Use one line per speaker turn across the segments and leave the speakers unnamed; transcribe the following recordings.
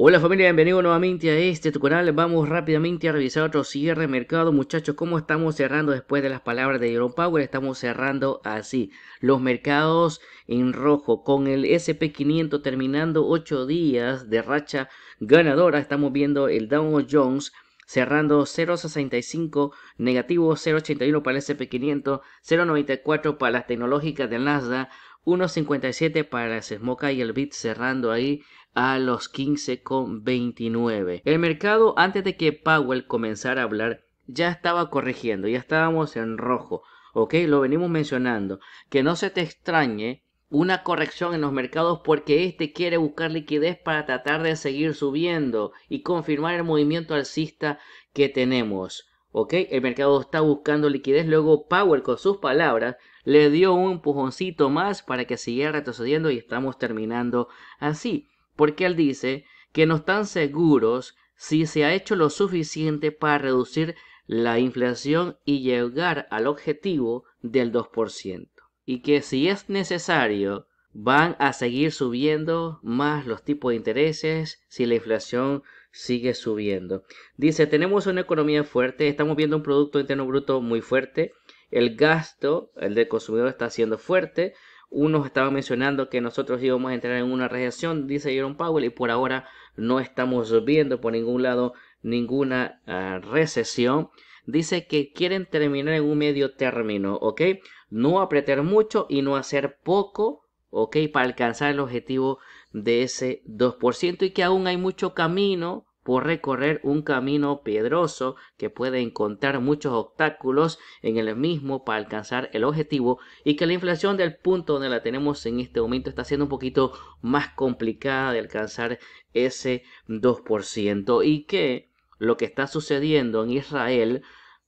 Hola familia, bienvenido nuevamente a este tu canal. Vamos rápidamente a revisar otro cierre de mercado. Muchachos, ¿cómo estamos cerrando después de las palabras de Jerome Powell? Estamos cerrando así. Los mercados en rojo con el SP500 terminando 8 días de racha ganadora. Estamos viendo el Dow Jones cerrando 0.65 negativo, 0.81 para el SP500, 0.94 para las tecnológicas del Nasdaq. 1.57 para el Smoka y el BIT cerrando ahí a los 15,29. El mercado antes de que Powell comenzara a hablar ya estaba corrigiendo, ya estábamos en rojo, ¿ok? Lo venimos mencionando. Que no se te extrañe una corrección en los mercados porque este quiere buscar liquidez para tratar de seguir subiendo y confirmar el movimiento alcista que tenemos. ¿Ok? El mercado está buscando liquidez. Luego Powell con sus palabras le dio un empujoncito más para que siguiera retrocediendo y estamos terminando así porque él dice que no están seguros si se ha hecho lo suficiente para reducir la inflación y llegar al objetivo del 2%, y que si es necesario van a seguir subiendo más los tipos de intereses si la inflación sigue subiendo. Dice, tenemos una economía fuerte, estamos viendo un Producto Interno Bruto muy fuerte, el gasto, el del consumidor está siendo fuerte, uno estaba mencionando que nosotros íbamos a entrar en una recesión, dice Jerome Powell, y por ahora no estamos viendo por ningún lado ninguna ah, recesión. Dice que quieren terminar en un medio término, ¿ok? No apretar mucho y no hacer poco, ¿ok? Para alcanzar el objetivo de ese 2% y que aún hay mucho camino por recorrer un camino piedroso que puede encontrar muchos obstáculos en el mismo para alcanzar el objetivo y que la inflación del punto donde la tenemos en este momento está siendo un poquito más complicada de alcanzar ese 2% y que lo que está sucediendo en Israel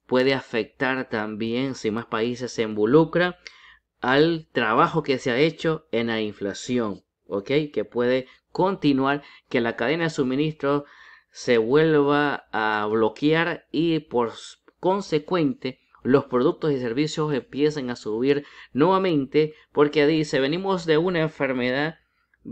puede afectar también si más países se involucran al trabajo que se ha hecho en la inflación, Que puede continuar, que la cadena de suministro se vuelva a bloquear y por consecuente los productos y servicios empiecen a subir nuevamente porque dice, venimos de una enfermedad,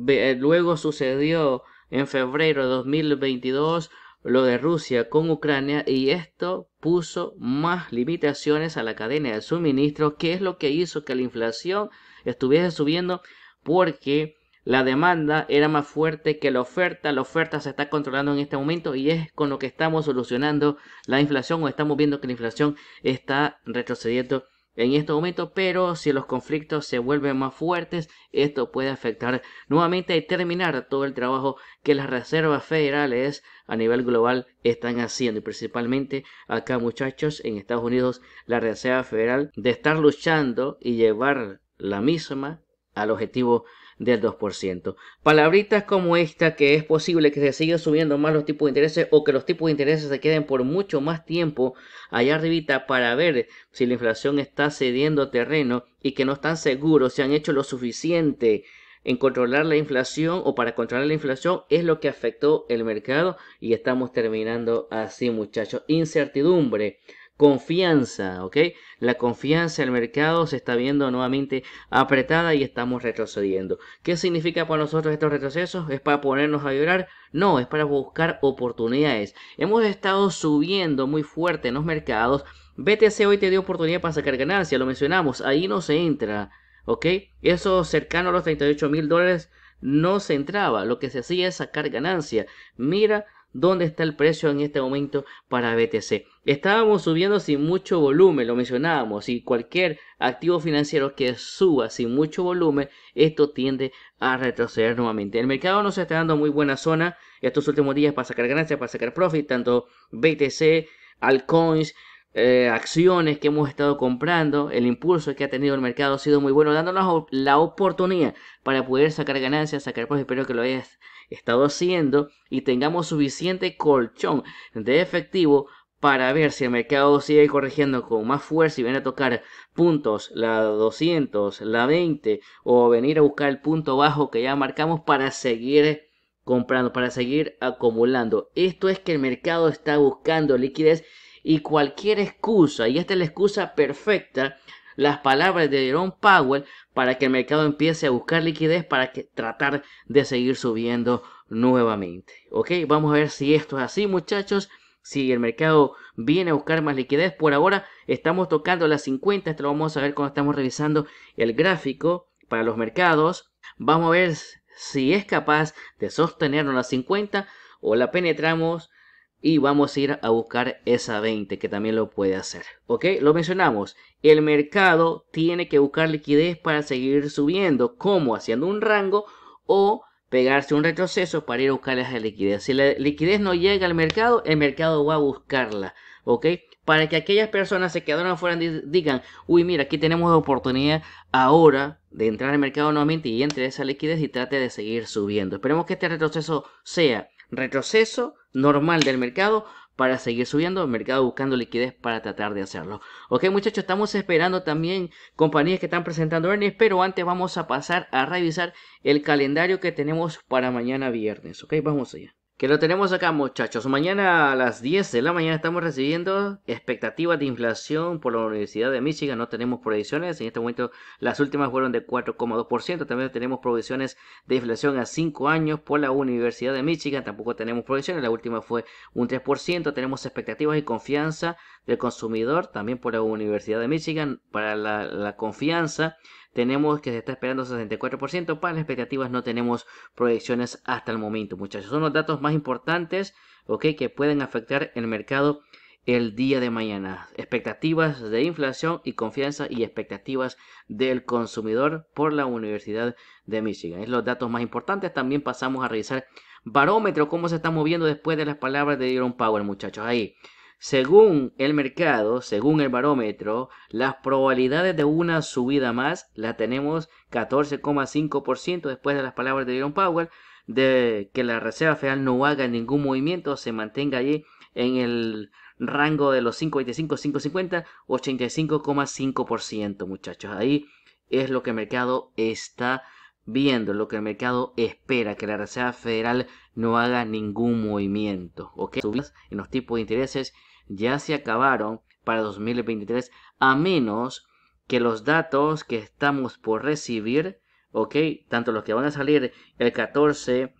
eh, luego sucedió en febrero de 2022 lo de Rusia con Ucrania y esto puso más limitaciones a la cadena de suministro, que es lo que hizo que la inflación estuviese subiendo porque la demanda era más fuerte que la oferta. La oferta se está controlando en este momento y es con lo que estamos solucionando la inflación o estamos viendo que la inflación está retrocediendo en este momento, pero si los conflictos se vuelven más fuertes, esto puede afectar nuevamente y terminar todo el trabajo que las reservas federales a nivel global están haciendo. Y principalmente acá, muchachos, en Estados Unidos, la Reserva Federal de estar luchando y llevar la misma al objetivo del 2%. Palabritas como esta que es posible que se sigan subiendo más los tipos de intereses o que los tipos de intereses se queden por mucho más tiempo allá arribita para ver si la inflación está cediendo terreno y que no están seguros si han hecho lo suficiente en controlar la inflación o para controlar la inflación es lo que afectó el mercado y estamos terminando así muchachos. Incertidumbre Confianza, ¿ok? La confianza del mercado se está viendo nuevamente apretada y estamos retrocediendo. ¿Qué significa para nosotros estos retrocesos? ¿Es para ponernos a llorar? No, es para buscar oportunidades. Hemos estado subiendo muy fuerte en los mercados. BTC hoy te dio oportunidad para sacar ganancia, lo mencionamos. Ahí no se entra, ¿ok? Eso cercano a los 38 mil dólares no se entraba. Lo que se hacía es sacar ganancia. Mira dónde está el precio en este momento para BTC. Estábamos subiendo sin mucho volumen, lo mencionábamos, y cualquier activo financiero que suba sin mucho volumen, esto tiende a retroceder nuevamente. El mercado nos está dando muy buena zona estos últimos días para sacar ganancias, para sacar profit, tanto BTC, altcoins, eh, acciones que hemos estado comprando, el impulso que ha tenido el mercado ha sido muy bueno, dándonos la oportunidad para poder sacar ganancias, sacar profit. Espero que lo hayas estado haciendo y tengamos suficiente colchón de efectivo para ver si el mercado sigue corrigiendo con más fuerza y viene a tocar puntos, la 200, la 20 o venir a buscar el punto bajo que ya marcamos para seguir comprando, para seguir acumulando. Esto es que el mercado está buscando liquidez y cualquier excusa, y esta es la excusa perfecta las palabras de Jerome Powell para que el mercado empiece a buscar liquidez para que, tratar de seguir subiendo nuevamente. Ok, vamos a ver si esto es así, muchachos. Si el mercado viene a buscar más liquidez, por ahora estamos tocando las 50. Esto lo vamos a ver cuando estamos revisando el gráfico para los mercados. Vamos a ver si es capaz de sostenernos las 50 o la penetramos y vamos a ir a buscar esa 20 que también lo puede hacer. ¿Ok? Lo mencionamos. El mercado tiene que buscar liquidez para seguir subiendo, como haciendo un rango o pegarse un retroceso para ir a buscar esa liquidez. Si la liquidez no llega al mercado, el mercado va a buscarla. ¿Ok? Para que aquellas personas se quedaron afuera digan, uy, mira, aquí tenemos la oportunidad ahora de entrar al mercado nuevamente y entre esa liquidez y trate de seguir subiendo. Esperemos que este retroceso sea retroceso normal del mercado para seguir subiendo, el mercado buscando liquidez para tratar de hacerlo. Ok muchachos, estamos esperando también compañías que están presentando earnings, pero antes vamos a pasar a revisar el calendario que tenemos para mañana viernes. Ok, vamos allá que lo tenemos acá muchachos. Mañana a las 10 de la mañana estamos recibiendo expectativas de inflación por la Universidad de Michigan. No tenemos proyecciones. En este momento las últimas fueron de 4,2%. También tenemos proyecciones de inflación a 5 años por la Universidad de Michigan. Tampoco tenemos proyecciones. La última fue un 3%. Tenemos expectativas y confianza del consumidor también por la Universidad de Michigan para la, la confianza tenemos que se está esperando 64%, para las expectativas no tenemos proyecciones hasta el momento, muchachos. Son los datos más importantes, ok, que pueden afectar el mercado el día de mañana. Expectativas de inflación y confianza y expectativas del consumidor por la Universidad de Michigan. Es los datos más importantes. También pasamos a revisar barómetro, cómo se está moviendo después de las palabras de Jerome Powell, muchachos. Ahí. Según el mercado, según el barómetro, las probabilidades de una subida más la tenemos 14,5% después de las palabras de Jerome Powell de que la Reserva Federal no haga ningún movimiento, se mantenga allí en el rango de los 5,25, 5,50, 85,5%, muchachos. Ahí es lo que el mercado está viendo, lo que el mercado espera, que la Reserva Federal no haga ningún movimiento, ¿ok? Subidas en los tipos de intereses ya se acabaron para 2023, a menos que los datos que estamos por recibir, ok, tanto los que van a salir el 14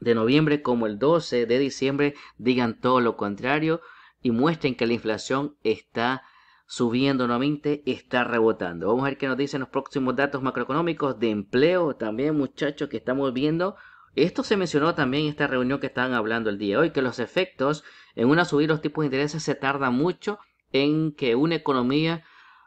de noviembre como el 12 de diciembre, digan todo lo contrario y muestren que la inflación está subiendo nuevamente, está rebotando. Vamos a ver qué nos dicen los próximos datos macroeconómicos de empleo también, muchachos, que estamos viendo esto se mencionó también en esta reunión que estaban hablando el día de hoy, que los efectos en una subida de los tipos de intereses se tarda mucho en que una economía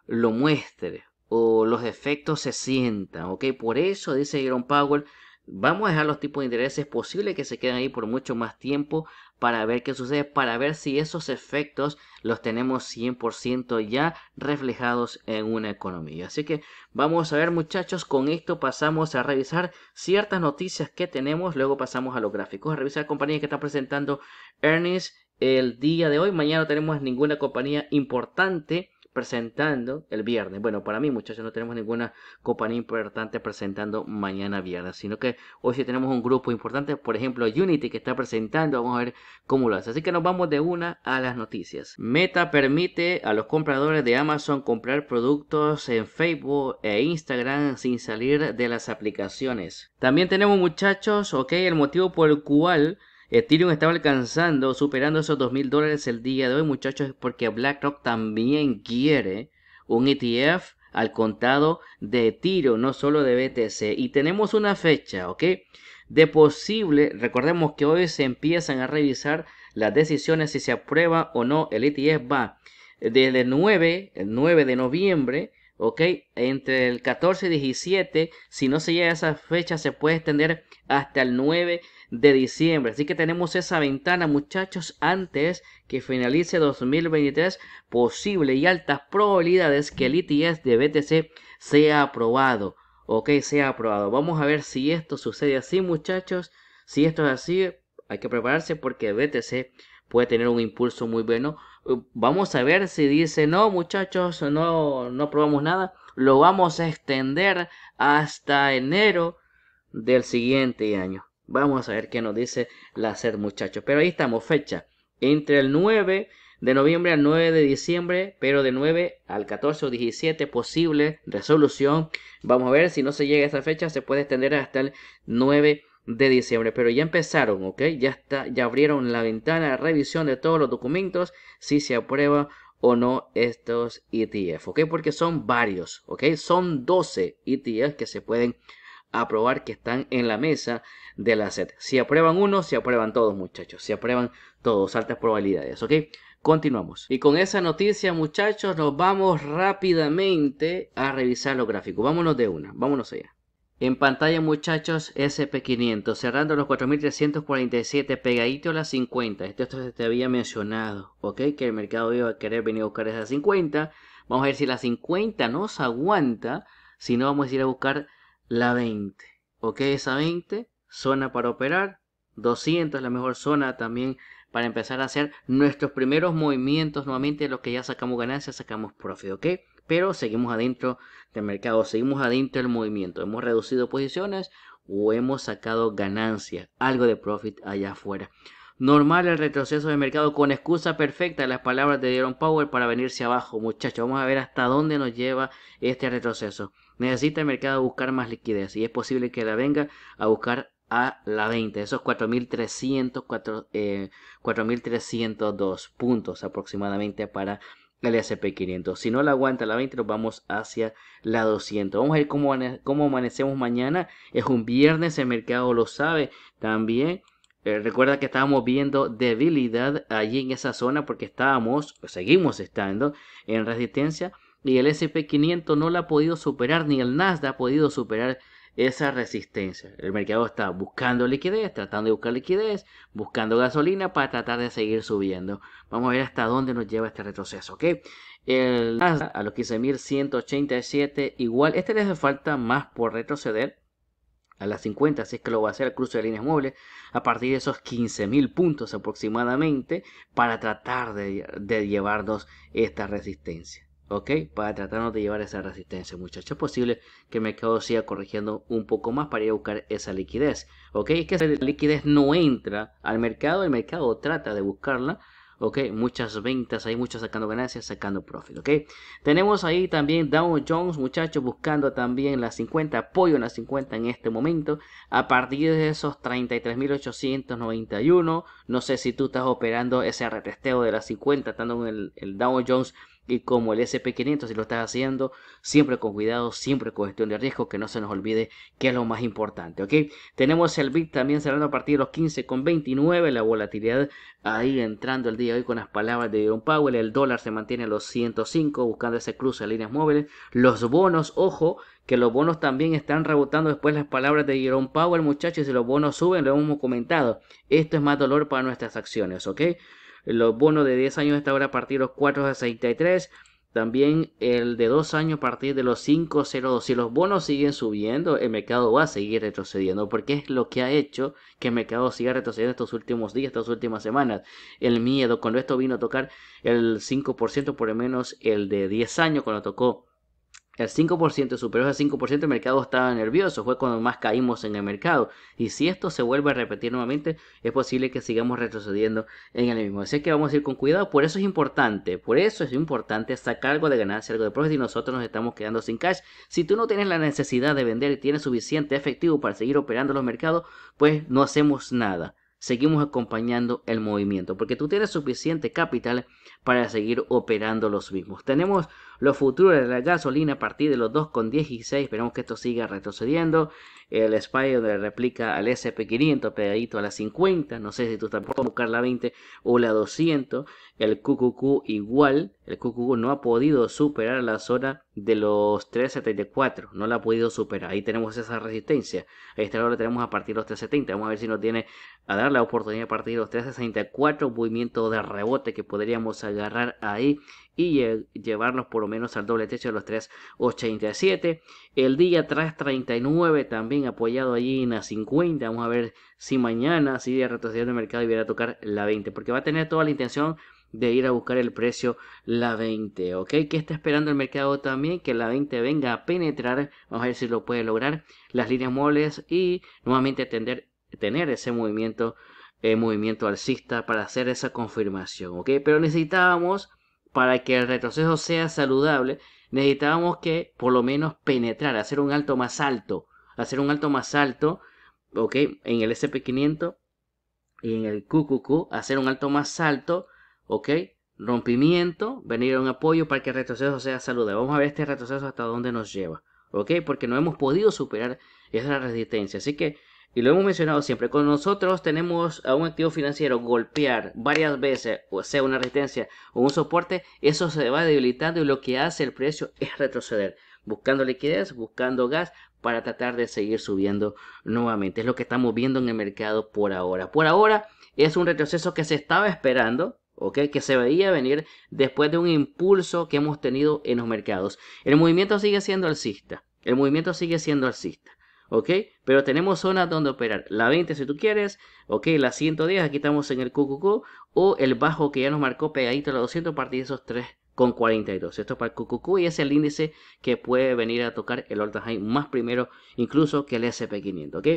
lo muestre o los efectos se sientan, ¿ok? Por eso, dice Jerome Powell, vamos a dejar los tipos de intereses posible que se queden ahí por mucho más tiempo para ver qué sucede, para ver si esos efectos los tenemos 100% ya reflejados en una economía. Así que vamos a ver muchachos, con esto pasamos a revisar ciertas noticias que tenemos, luego pasamos a los gráficos, a revisar compañías que está presentando Ernest el día de hoy. Mañana no tenemos ninguna compañía importante presentando el viernes. Bueno, para mí muchachos no tenemos ninguna compañía importante presentando mañana viernes, sino que hoy sí tenemos un grupo importante, por ejemplo Unity que está presentando, vamos a ver cómo lo hace. Así que nos vamos de una a las noticias. Meta permite a los compradores de Amazon comprar productos en Facebook e Instagram sin salir de las aplicaciones. También tenemos muchachos, ok, el motivo por el cual Ethereum estaba alcanzando, superando esos 2.000 dólares el día de hoy, muchachos, porque BlackRock también quiere un ETF al contado de Ethereum, no solo de BTC. Y tenemos una fecha, ¿ok? De posible, recordemos que hoy se empiezan a revisar las decisiones si se aprueba o no el ETF va desde el 9, el 9 de noviembre, ¿ok? Entre el 14 y 17, si no se llega a esa fecha, se puede extender hasta el 9 de diciembre. Así que tenemos esa ventana, muchachos, antes que finalice 2023, posible y altas probabilidades que el ETS de BTC sea aprobado. Ok, sea aprobado. Vamos a ver si esto sucede así, muchachos. Si esto es así, hay que prepararse porque BTC puede tener un impulso muy bueno. Vamos a ver si dice, no, muchachos, no, no probamos nada. Lo vamos a extender hasta enero del siguiente año. Vamos a ver qué nos dice la SED, muchachos. Pero ahí estamos, fecha. Entre el 9 de noviembre al 9 de diciembre, pero de 9 al 14 o 17 posible resolución. Vamos a ver si no se llega a esa fecha, se puede extender hasta el 9 de diciembre, pero ya empezaron, ¿ok? Ya está, ya abrieron la ventana de revisión de todos los documentos, si se aprueba o no estos ETF, ¿ok? Porque son varios, ¿ok? Son 12 ETF que se pueden aprobar que están en la mesa de la SET. Si aprueban uno, se aprueban todos, muchachos. Si aprueban todos, altas probabilidades, ¿ok? Continuamos. Y con esa noticia, muchachos, nos vamos rápidamente a revisar los gráficos. Vámonos de una, vámonos allá. En pantalla, muchachos, SP500, cerrando los 4.347, pegadito a las 50. Esto, esto, te había mencionado, ¿ok? Que el mercado iba a querer venir a buscar esas 50. Vamos a ver si las 50 nos aguanta, si no vamos a ir a buscar la 20. Ok, esa 20, zona para operar, 200 la mejor zona también para empezar a hacer nuestros primeros movimientos nuevamente, los que ya sacamos ganancias, sacamos profit, ok. Pero seguimos adentro del mercado, seguimos adentro del movimiento. Hemos reducido posiciones o hemos sacado ganancias, algo de profit allá afuera. Normal el retroceso de mercado con excusa perfecta, las palabras de Jerome Power para venirse abajo, muchachos. Vamos a ver hasta dónde nos lleva este retroceso. Necesita el mercado buscar más liquidez y es posible que la venga a buscar a la 20, esos 4.300, 4.302 eh, puntos aproximadamente para el SP500. Si no la aguanta la 20, nos vamos hacia la 200. Vamos a ver cómo, cómo amanecemos mañana. Es un viernes, el mercado lo sabe también. Eh, recuerda que estábamos viendo debilidad allí en esa zona porque estábamos, seguimos estando en resistencia y el SP500 no la ha podido superar, ni el Nasdaq ha podido superar esa resistencia. El mercado está buscando liquidez, tratando de buscar liquidez, buscando gasolina para tratar de seguir subiendo. Vamos a ver hasta dónde nos lleva este retroceso, ¿ok? El Nasdaq a los 15.187, igual, este le hace falta más por retroceder a las 50, así es que lo va a hacer el cruce de líneas móviles a partir de esos 15.000 puntos aproximadamente para tratar de llevarnos esta resistencia. ¿ok? Para tratarnos de llevar esa resistencia, muchachos. Es posible que el mercado siga corrigiendo un poco más para ir a buscar esa liquidez, ¿ok? Es que esa liquidez no entra al mercado, el mercado trata de buscarla. ¿Ok? Muchas ventas, hay muchos sacando ganancias, sacando profit, ¿ok? Tenemos ahí también Dow Jones, muchachos, buscando también las 50, apoyo en la 50 en este momento, a partir de esos 33.891, no sé si tú estás operando ese retesteo de las 50, estando en el, el Dow Jones y como el SP500 si lo estás haciendo, siempre con cuidado, siempre con gestión de riesgo, que no se nos olvide que es lo más importante, ¿ok? Tenemos el BIT también cerrando a partir de los 15,29, la volatilidad ahí entrando el día de hoy con las palabras de Jerome Powell, el dólar se mantiene a los 105 buscando ese cruce de líneas móviles, los bonos, ojo, que los bonos también están rebotando después las palabras de Jerome Powell, muchachos, si los bonos suben, lo hemos comentado, esto es más dolor para nuestras acciones, ¿ok? Los bonos de 10 años hasta ahora a partir de los 4,63. También el de 2 años a partir de los 5,02. Si los bonos siguen subiendo, el mercado va a seguir retrocediendo. Porque es lo que ha hecho que el mercado siga retrocediendo estos últimos días, estas últimas semanas. El miedo, cuando esto vino a tocar el 5%, por lo menos el de 10 años, cuando tocó el 5% superó por 5%, el mercado estaba nervioso, fue cuando más caímos en el mercado. Y si esto se vuelve a repetir nuevamente, es posible que sigamos retrocediendo en el mismo. Así que vamos a ir con cuidado, por eso es importante, por eso es importante sacar algo de ganancia, algo de profit y nosotros nos estamos quedando sin cash. Si tú no tienes la necesidad de vender y tienes suficiente efectivo para seguir operando los mercados, pues no hacemos nada seguimos acompañando el movimiento, porque tú tienes suficiente capital para seguir operando los mismos. Tenemos los futuros de la gasolina a partir de los 2,16. Esperemos que esto siga retrocediendo. El Spy le replica al SP500 pegadito a la 50. No sé si tú tampoco vas a buscar la 20 o la 200. El QQQ igual. El QQQ no ha podido superar la zona de los 374. No la ha podido superar. Ahí tenemos esa resistencia. Ahí está ahora tenemos a partir de los 370. Vamos a ver si nos tiene a dar la oportunidad a partir de los 364. Movimiento de rebote que podríamos agarrar ahí y llevarnos por lo menos al doble techo de los 387. El día tras 39 también apoyado allí en la 50. Vamos a ver si mañana si de retrocediendo el mercado y a tocar la 20, porque va a tener toda la intención de ir a buscar el precio la 20, ¿ok? ¿Qué está esperando el mercado también? Que la 20 venga a penetrar, vamos a ver si lo puede lograr, las líneas móviles y nuevamente tener ese movimiento, eh, movimiento alcista para hacer esa confirmación, ¿ok? Pero necesitábamos para que el retroceso sea saludable, necesitábamos que por lo menos penetrar, hacer un alto más alto, hacer un alto más alto, ok, en el SP500 y en el QQQ, hacer un alto más alto, ok, rompimiento, venir a un apoyo para que el retroceso sea saludable. Vamos a ver este retroceso hasta dónde nos lleva, ok, porque no hemos podido superar esa resistencia. Así que y lo hemos mencionado siempre, cuando nosotros tenemos a un activo financiero golpear varias veces, o sea, una resistencia o un soporte, eso se va debilitando y lo que hace el precio es retroceder, buscando liquidez, buscando gas para tratar de seguir subiendo nuevamente. Es lo que estamos viendo en el mercado por ahora. Por ahora es un retroceso que se estaba esperando, que se veía venir después de un impulso que hemos tenido en los mercados. El movimiento sigue siendo alcista, el movimiento sigue siendo alcista. ¿ok? Pero tenemos zonas donde operar. La 20 si tú quieres, ¿ok? La 110, aquí estamos en el QQQ, o el bajo que ya nos marcó pegadito a la 200 a de esos 3,42, con 42. Esto es para el QQQ y es el índice que puede venir a tocar el all high más primero incluso que el SP500, ¿ok?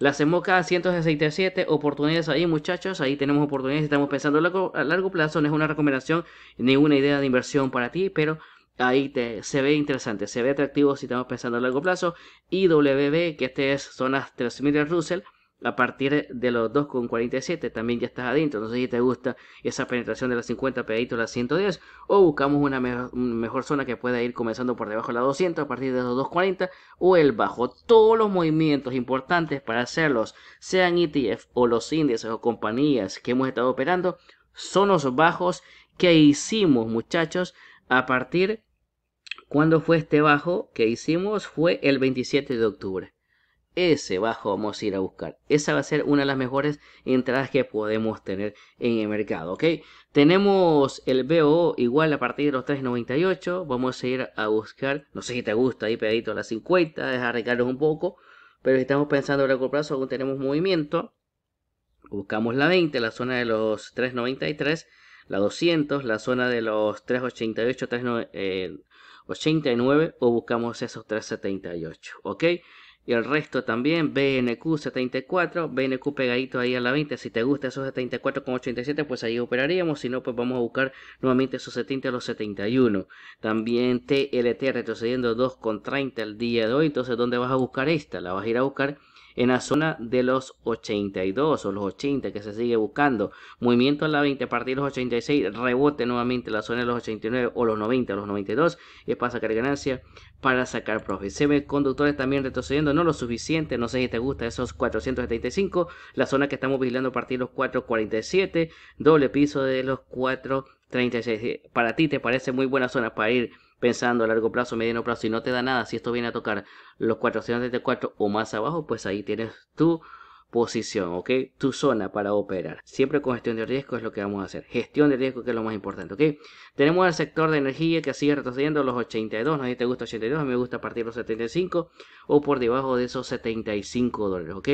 La semoca 167 oportunidades ahí, muchachos. Ahí tenemos oportunidades, estamos pensando a largo plazo. No es una recomendación ni una idea de inversión para ti, pero ahí te, se ve interesante, se ve atractivo si estamos pensando a largo plazo. Y WB, que este es, zonas 3000 de Russell, a partir de los 2,47 también ya estás adentro. No sé si te gusta esa penetración de las 50 pedito a las 110 o buscamos una, mejor zona que pueda ir comenzando por debajo de las 200 a partir de los 2,40 o el bajo. Todos los movimientos importantes para hacerlos, sean ETF o los índices o compañías que hemos estado operando, son los bajos que hicimos muchachos a partir ¿Cuándo fue este bajo que hicimos? Fue el 27 de octubre. Ese bajo vamos a ir a buscar. Esa va a ser una de las mejores entradas que podemos tener en el mercado, ¿ok? Tenemos el BO igual a partir de los 3.98. Vamos a ir a buscar, no sé si te gusta ahí pedito a las 50, dejar recarnos un poco. Pero si estamos pensando en largo plazo, aún tenemos movimiento. Buscamos la 20, la zona de los 3.93, la 200, la zona de los 3.88, 3.99. 89 o buscamos esos 378, ¿ok? Y el resto también, BNQ 74, BNQ pegadito ahí a la 20. Si te gusta esos 74,87, pues ahí operaríamos. Si no, pues vamos a buscar nuevamente esos 70 a los 71. También TLT retrocediendo 2,30 el día de hoy. Entonces, ¿dónde vas a buscar esta? La vas a ir a buscar en la zona de los 82 o los 80 que se sigue buscando. Movimiento a la 20 a partir de los 86, rebote nuevamente la zona de los 89 o los 90 o los 92 es para sacar ganancia, para sacar profit. Se ve conductores también retrocediendo, no lo suficiente, no sé si te gusta esos 475, la zona que estamos vigilando a partir de los 447, doble piso de los 436. Para ti te parece muy buena zona para ir pensando a largo plazo, mediano plazo y no te da nada, si esto viene a tocar los 4.74 o más abajo, pues ahí tienes tu posición, ¿ok? Tu zona para operar. Siempre con gestión de riesgo es lo que vamos a hacer. Gestión de riesgo que es lo más importante, ¿ok? Tenemos el sector de energía que sigue retrocediendo los 82, A mí te gusta 82, a mí me gusta partir los 75 o por debajo de esos 75 dólares, ¿ok?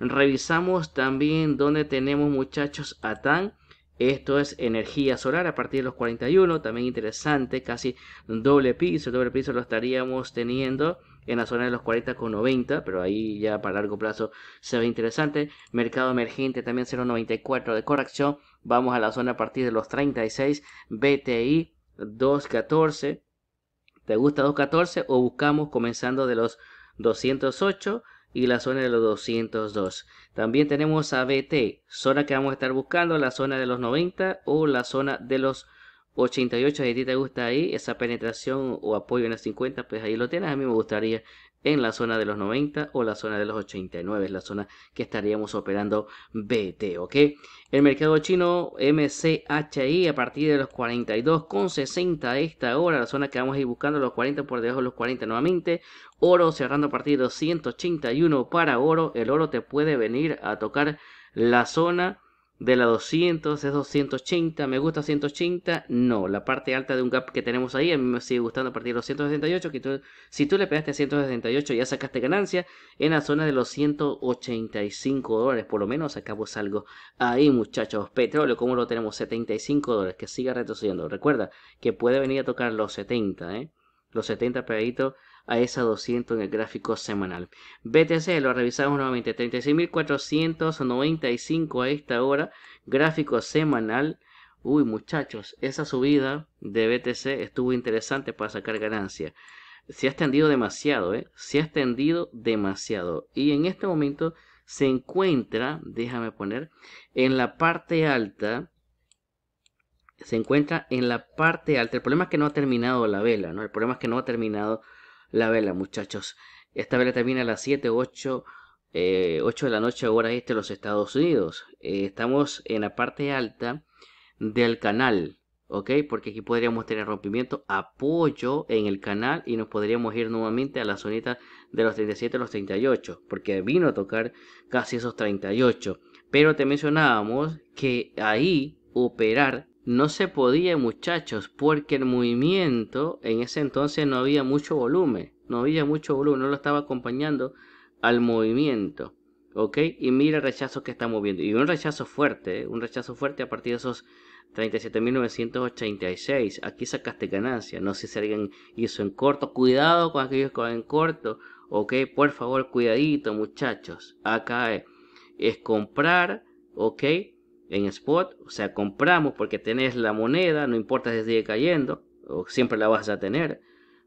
Revisamos también dónde tenemos muchachos a TAN esto es energía solar a partir de los 41, también interesante, casi doble piso. doble piso lo estaríamos teniendo en la zona de los 40 con 90, pero ahí ya para largo plazo se ve interesante. Mercado emergente también 0.94 de corrección. Vamos a la zona a partir de los 36, BTI 2.14. ¿Te gusta 2.14 o buscamos comenzando de los 208 y la zona de los 202? También tenemos a BT, zona que vamos a estar buscando, la zona de los 90 o la zona de los 88. Si a ti te gusta ahí, esa penetración o apoyo en las 50, pues ahí lo tienes. A mí me gustaría en la zona de los 90 o la zona de los 89, es la zona que estaríamos operando BT, ¿ok? El mercado chino MCHI a partir de los 42,60 esta hora, la zona que vamos a ir buscando, los 40 por debajo de los 40 nuevamente, oro cerrando a partir de los 181 para oro, el oro te puede venir a tocar la zona de la 200 es 280, me gusta 180, no, la parte alta de un gap que tenemos ahí, a mí me sigue gustando a partir de los 168, que tú, si tú le pegaste a 168 ya sacaste ganancia en la zona de los 185 dólares, por lo menos sacamos algo ahí muchachos, petróleo ¿cómo lo tenemos 75 dólares, que siga retrocediendo, recuerda que puede venir a tocar los 70, ¿eh? los 70 pegaditos a esa 200 en el gráfico semanal. BTC lo revisamos nuevamente, 36.495 a esta hora, gráfico semanal. Uy muchachos, esa subida de BTC estuvo interesante para sacar ganancia. Se ha extendido demasiado, ¿eh? Se ha extendido demasiado. Y en este momento se encuentra, déjame poner, en la parte alta se encuentra en la parte alta. El problema es que no ha terminado la vela, ¿no? El problema es que no ha terminado la vela, muchachos. Esta vela termina a las 7 8, eh, de la noche, ahora este de los Estados Unidos. Eh, estamos en la parte alta del canal, ¿ok? Porque aquí podríamos tener rompimiento, apoyo en el canal y nos podríamos ir nuevamente a la zonita de los 37 a los 38, porque vino a tocar casi esos 38. Pero te mencionábamos que ahí operar no se podía, muchachos, porque el movimiento en ese entonces no había mucho volumen, no había mucho volumen, no lo estaba acompañando al movimiento. ¿Ok? Y mira el rechazo que está moviendo Y un rechazo fuerte, ¿eh? un rechazo fuerte a partir de esos 37.986. Aquí sacaste ganancia. No sé si alguien hizo en corto. Cuidado con aquellos que van en corto. ¿Ok? Por favor, cuidadito, muchachos. Acá es, es comprar. ¿Ok? en spot, o sea, compramos porque tenés la moneda, no importa si sigue cayendo, o siempre la vas a tener,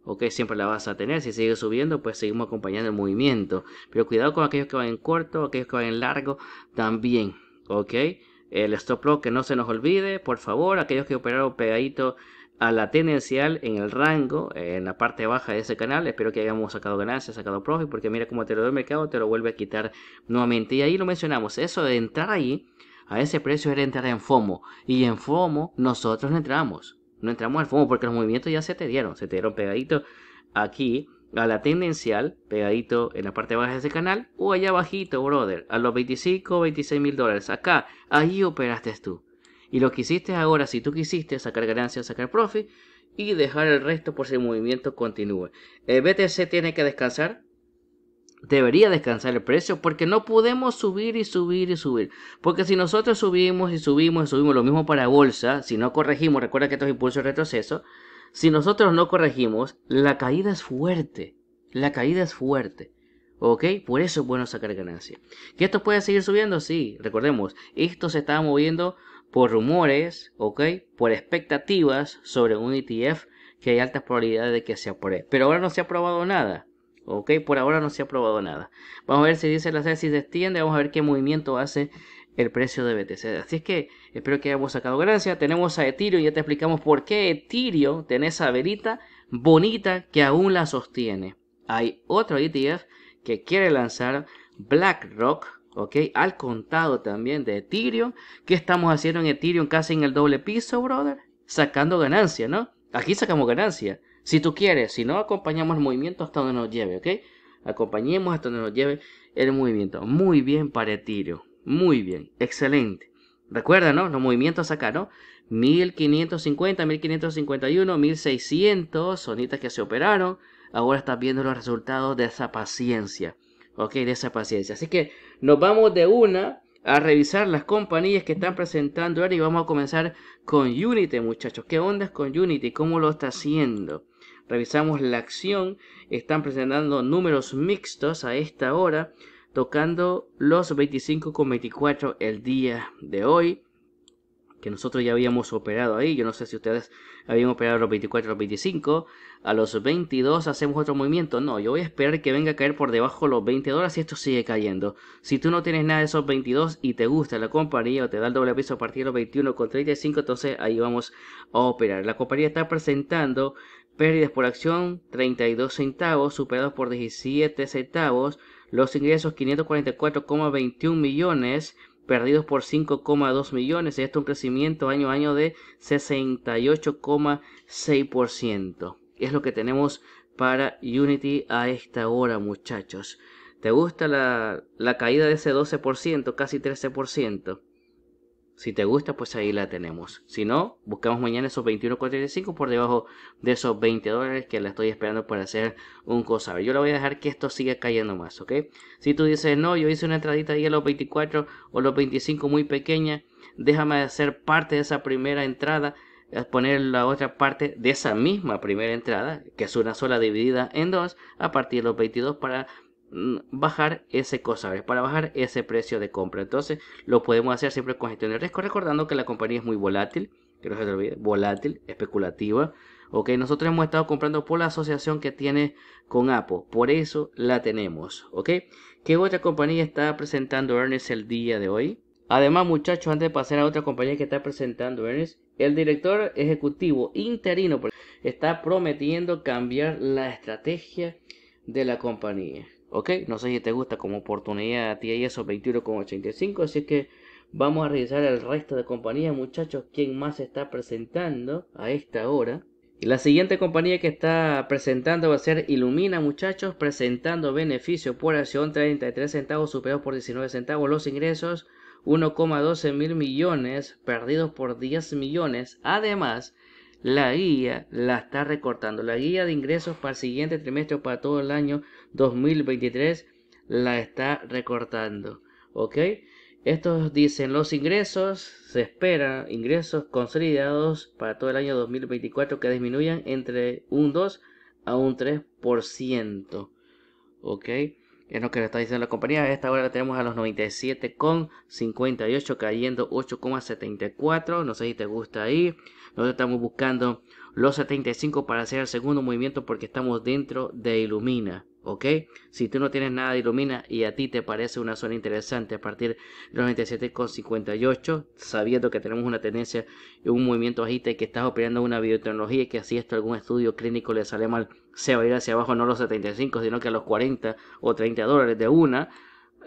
ok, siempre la vas a tener, si sigue subiendo, pues seguimos acompañando el movimiento, pero cuidado con aquellos que van en corto, aquellos que van en largo, también, ok, el stop loss que no se nos olvide, por favor, aquellos que operaron pegadito a la tendencial en el rango, en la parte baja de ese canal. Espero que hayamos sacado ganancias, sacado profit, porque mira cómo te lo da el mercado, te lo vuelve a quitar nuevamente. Y ahí lo mencionamos, eso de entrar ahí a ese precio era entrar en FOMO. Y en FOMO nosotros no entramos. No entramos al FOMO porque los movimientos ya se te dieron. Se te dieron pegadito aquí a la tendencial, pegadito en la parte baja de ese canal, o allá abajito, brother, a los 25, o 26 mil dólares. Acá, ahí operaste tú. Y lo que hiciste ahora, si tú quisiste sacar ganancias, sacar profit, y dejar el resto por si el movimiento continúa. El eh, BTC tiene que descansar, debería descansar el precio porque no podemos subir y subir y subir. Porque si nosotros subimos y subimos y subimos lo mismo para bolsa, si no corregimos, recuerda que estos impulsos de retroceso, si nosotros no corregimos, la caída es fuerte. La caída es fuerte. ¿Ok? Por eso es bueno sacar ganancia. ¿Que esto puede seguir subiendo? Sí, recordemos, esto se está moviendo por rumores, ¿ok? Por expectativas sobre un ETF que hay altas probabilidades de que se apruebe. Pero ahora no se ha aprobado nada. Ok, por ahora no se ha probado nada. Vamos a ver si dice la CES se extiende. Vamos a ver qué movimiento hace el precio de BTC. Así es que espero que hayamos sacado ganancia. Tenemos a Ethereum, ya te explicamos por qué Ethereum tiene esa verita bonita que aún la sostiene. Hay otro ETF que quiere lanzar BlackRock, ¿ok? Al contado también de Ethereum. ¿Qué estamos haciendo en Ethereum casi en el doble piso, brother? Sacando ganancia, ¿no? Aquí sacamos ganancia. Si tú quieres, si no, acompañamos el movimiento hasta donde nos lleve, ¿ok? Acompañemos hasta donde nos lleve el movimiento. Muy bien paretiro. Muy bien. Excelente. Recuerda, ¿no? Los movimientos acá, ¿no? 1550, 1551, 1600, sonitas que se operaron. Ahora estás viendo los resultados de esa paciencia. Ok, de esa paciencia. Así que nos vamos de una a revisar las compañías que están presentando ahora y vamos a comenzar con Unity, muchachos. ¿Qué onda es con Unity? ¿Cómo lo está haciendo? Revisamos la acción. Están presentando números mixtos a esta hora, tocando los 25.24 con el día de hoy que nosotros ya habíamos operado ahí. Yo no sé si ustedes habían operado los 24, los 25. A los 22 hacemos otro movimiento. No, yo voy a esperar que venga a caer por debajo los 20 dólares y esto sigue cayendo. Si tú no tienes nada de esos 22 y te gusta la compañía o te da el doble piso a partir de los 21 con 35, entonces ahí vamos a operar. La compañía está presentando Pérdidas por acción 32 centavos, superados por 17 centavos. Los ingresos 544,21 millones, perdidos por 5,2 millones. Esto es un crecimiento año a año de 68,6%. Es lo que tenemos para Unity a esta hora, muchachos. ¿Te gusta la, la caída de ese 12%, casi 13%? Si te gusta, pues ahí la tenemos. Si no, buscamos mañana esos 21.45 por debajo de esos 20 dólares que la estoy esperando para hacer un cosa. Yo la voy a dejar que esto siga cayendo más, ¿ok? Si tú dices, no, yo hice una entradita ahí a los 24 o los 25 muy pequeña, déjame hacer parte de esa primera entrada eh, poner la otra parte de esa misma primera entrada, que es una sola dividida en dos, a partir de los 22 para bajar ese cosa para bajar ese precio de compra. Entonces lo podemos hacer siempre con gestión de riesgo, recordando que la compañía es muy volátil, que no volátil, especulativa. Ok, nosotros hemos estado comprando por la asociación que tiene con Apple, por eso la tenemos. Ok, ¿qué otra compañía está presentando Ernest el día de hoy? Además, muchachos, antes de pasar a otra compañía que está presentando Ernest, el director ejecutivo interino está prometiendo cambiar la estrategia de la compañía. Ok, no sé si te gusta como oportunidad a ti y eso 21,85. Así que vamos a revisar el resto de compañías, muchachos. ¿Quién más está presentando a esta hora? Y la siguiente compañía que está presentando va a ser Illumina, muchachos, presentando beneficio por acción 33 centavos superados por 19 centavos. Los ingresos 1,12 mil millones, perdidos por 10 millones. Además, la guía la está recortando. La guía de ingresos para el siguiente trimestre o para todo el año 2023 la está recortando. ¿Ok? Estos dicen los ingresos, se espera ingresos consolidados para todo el año 2024 que disminuyan entre un 2 a un 3%. ¿Ok? Es lo que le está diciendo la compañía. esta hora la tenemos a los 97,58 cayendo 8,74. No sé si te gusta ahí. Nosotros estamos buscando los 75 para hacer el segundo movimiento porque estamos dentro de Ilumina. ¿ok? Si tú no tienes nada de ilumina y a ti te parece una zona interesante a partir de los 97,58, sabiendo que tenemos una tendencia y un movimiento bajista y que estás operando una biotecnología y que si esto algún estudio clínico le sale mal, se va a ir hacia abajo no los 75, sino que a los 40 o 30 dólares de una,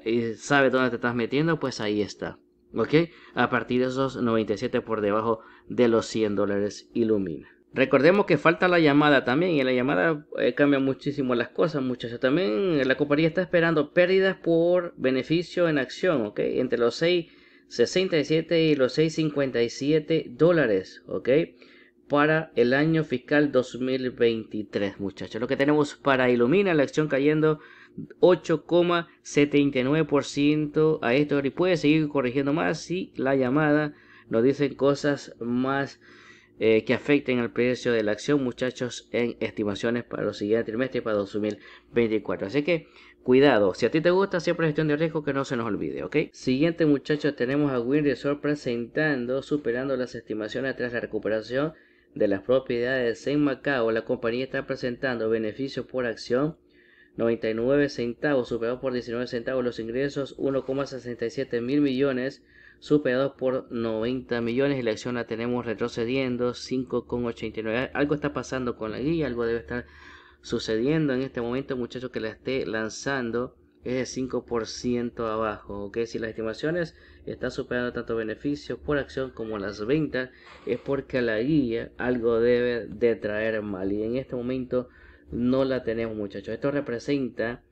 y sabes dónde te estás metiendo, pues ahí está. ¿Ok? A partir de esos 97 por debajo de los 100 dólares ilumina. Recordemos que falta la llamada también y en la llamada eh, cambia muchísimo las cosas, muchachos. También eh, la compañía está esperando pérdidas por beneficio en acción, ¿ok? Entre los 6.67 y los 6.57 dólares, ¿ok? Para el año fiscal 2023, muchachos. Lo que tenemos para Ilumina, la acción cayendo 8,79% a esto y puede seguir corrigiendo más si la llamada nos dice cosas más eh, que afecten al precio de la acción, muchachos, en estimaciones para los siguientes trimestres para 2024. Así que cuidado, si a ti te gusta, siempre gestión de riesgo que no se nos olvide, ¿ok? Siguiente, muchachos, tenemos a Wind Resort presentando, superando las estimaciones tras la recuperación de las propiedades en Macao. La compañía está presentando beneficios por acción. 99 centavos, superados por 19 centavos los ingresos, 1,67 mil millones superado por 90 millones y la acción la tenemos retrocediendo 5,89 algo está pasando con la guía algo debe estar sucediendo en este momento muchachos que la esté lanzando es de 5% abajo ok si las estimaciones están superando tanto beneficios por acción como las ventas es porque a la guía algo debe de traer mal y en este momento no la tenemos muchachos esto representa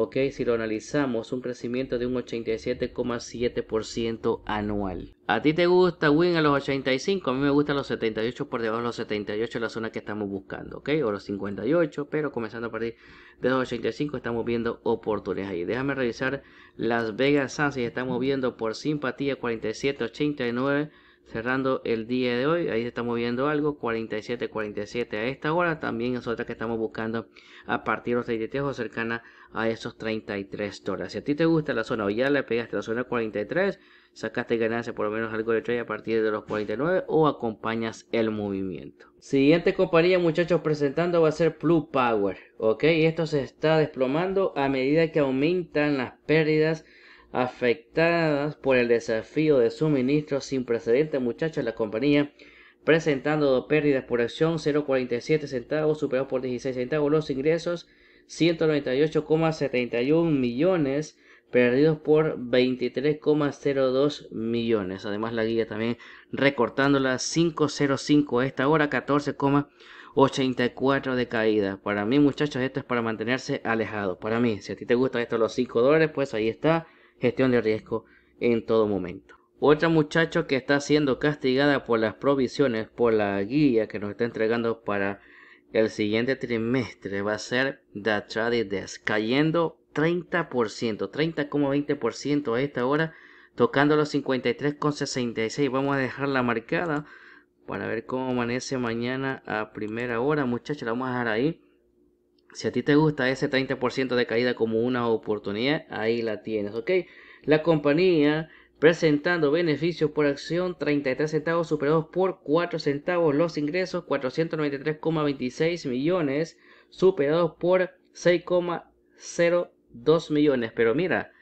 Ok, si lo analizamos, un crecimiento de un 87,7% anual. A ti te gusta Win a los 85, a mí me gustan los 78, por debajo de los 78 la zona que estamos buscando, ok, o los 58, pero comenzando a partir de los 85 estamos viendo oportunidades ahí. Déjame revisar Las Vegas y estamos viendo por simpatía 47,89% cerrando el día de hoy. Ahí se está moviendo algo, 47, 47 a esta hora. También es otra que estamos buscando a partir de los 33 o cercana a esos 33 dólares. Si a ti te gusta la zona o ya le pegaste la zona 43, sacaste ganancia por lo menos algo de trade a partir de los 49 o acompañas el movimiento. Siguiente compañía muchachos presentando va a ser Blue Power. Ok, esto se está desplomando a medida que aumentan las pérdidas afectadas por el desafío de suministro sin precedentes, muchachos, la compañía presentando pérdidas por acción 0.47 centavos, superados por 16 centavos los ingresos 198,71 millones, perdidos por 23,02 millones. Además la guía también recortándola 505 a esta hora 14,84 de caída. Para mí muchachos esto es para mantenerse alejado. Para mí, si a ti te gustan estos los 5 dólares, pues ahí está gestión de riesgo en todo momento. Otra muchacha que está siendo castigada por las provisiones, por la guía que nos está entregando para el siguiente trimestre va a ser The treinta Desk, cayendo 30%, 30,20% a esta hora, tocando los 53,66. Vamos a dejarla marcada para ver cómo amanece mañana a primera hora, muchachos, la vamos a dejar ahí. Si a ti te gusta ese 30% de caída como una oportunidad, ahí la tienes, ¿ok? La compañía presentando beneficios por acción 33 centavos superados por 4 centavos los ingresos 493,26 millones superados por 6,02 millones pero mira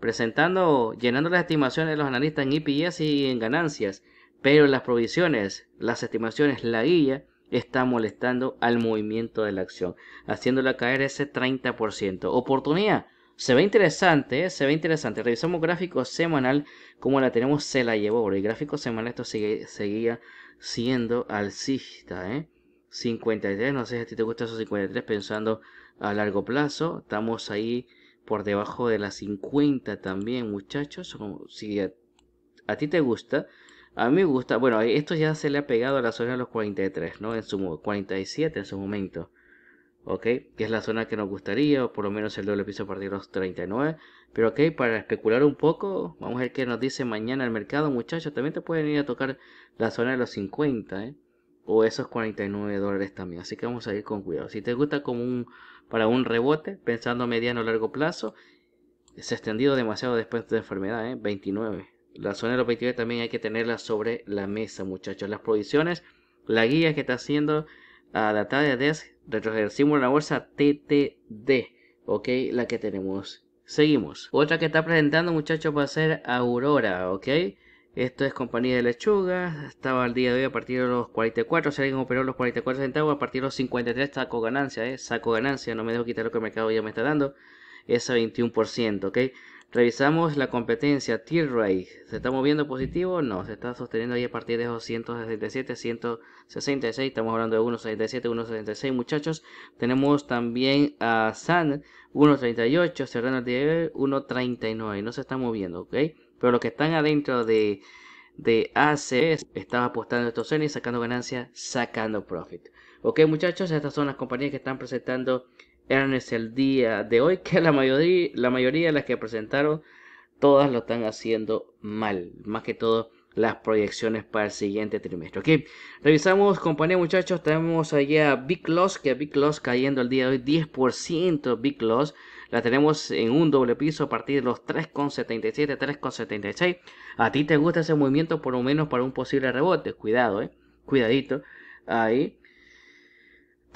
presentando llenando las estimaciones de los analistas en IPS y en ganancias pero las provisiones las estimaciones la guía está molestando al movimiento de la acción, haciéndola caer ese 30%. Oportunidad. Se ve interesante, ¿eh? se ve interesante. Revisamos gráfico semanal, como la tenemos, se la llevó. El gráfico semanal esto sigue, seguía siendo alcista. ¿eh? 53, no sé si a ti te gusta esos 53 pensando a largo plazo. Estamos ahí por debajo de las 50 también, muchachos. si a ti te gusta, a mí me gusta, bueno, esto ya se le ha pegado a la zona de los 43, ¿no? En su 47 en su momento. ¿Ok? Que es la zona que nos gustaría, o por lo menos el doble piso a partir de los 39. Pero ok, para especular un poco, vamos a ver qué nos dice mañana el mercado, muchachos. También te pueden ir a tocar la zona de los 50, ¿eh? O esos 49 dólares también. Así que vamos a ir con cuidado. Si te gusta como un, para un rebote, pensando a mediano o largo plazo, se ha extendido demasiado después de tu enfermedad, ¿eh? 29. La zona de los también hay que tenerla sobre la mesa, muchachos. Las provisiones, la guía que está haciendo a la de retroceder la bolsa TTD, ok, la que tenemos. Seguimos. Otra que está presentando, muchachos, va a ser Aurora, ok. Esto es compañía de lechuga. Estaba al día de hoy a partir de los 44. Si alguien operó los 44 centavos, a partir de los 53 saco ganancia, eh. Saco ganancia, no me dejo quitar lo que el mercado ya me está dando. Esa 21%, ok. Revisamos la competencia, t ¿Se está moviendo positivo? No, se está sosteniendo ahí a partir de 267, 166. Estamos hablando de 167, 166, muchachos. Tenemos también a San, 138, Serrano de 139. No se está moviendo, ¿ok? Pero los que están adentro de, de ACS están apostando estos cenis, sacando ganancias, sacando profit. Ok, muchachos, estas son las compañías que están presentando Ernest el día de hoy que la mayoría, la mayoría de las que presentaron, todas lo están haciendo mal. Más que todo las proyecciones para el siguiente trimestre. Ok, revisamos compañía muchachos, tenemos allá Big Loss, que Big Loss cayendo el día de hoy 10% Big Loss. La tenemos en un doble piso a partir de los 3,77, 3,76. A ti te gusta ese movimiento por lo menos para un posible rebote. Cuidado, eh. Cuidadito. Ahí.